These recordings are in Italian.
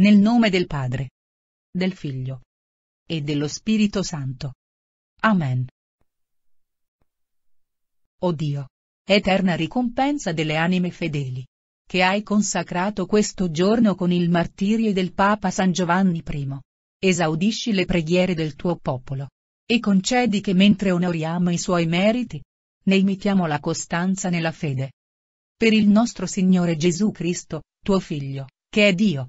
Nel nome del Padre, del Figlio e dello Spirito Santo. Amen. O Dio, eterna ricompensa delle anime fedeli, che hai consacrato questo giorno con il martirio del Papa San Giovanni I. Esaudisci le preghiere del tuo popolo. E concedi che mentre onoriamo i suoi meriti, ne imitiamo la costanza nella fede. Per il nostro Signore Gesù Cristo, tuo Figlio, che è Dio,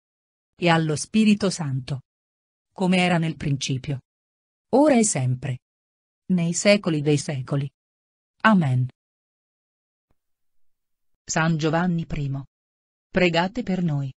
e allo Spirito Santo. Come era nel principio. Ora e sempre. Nei secoli dei secoli. Amen. San Giovanni I. Pregate per noi.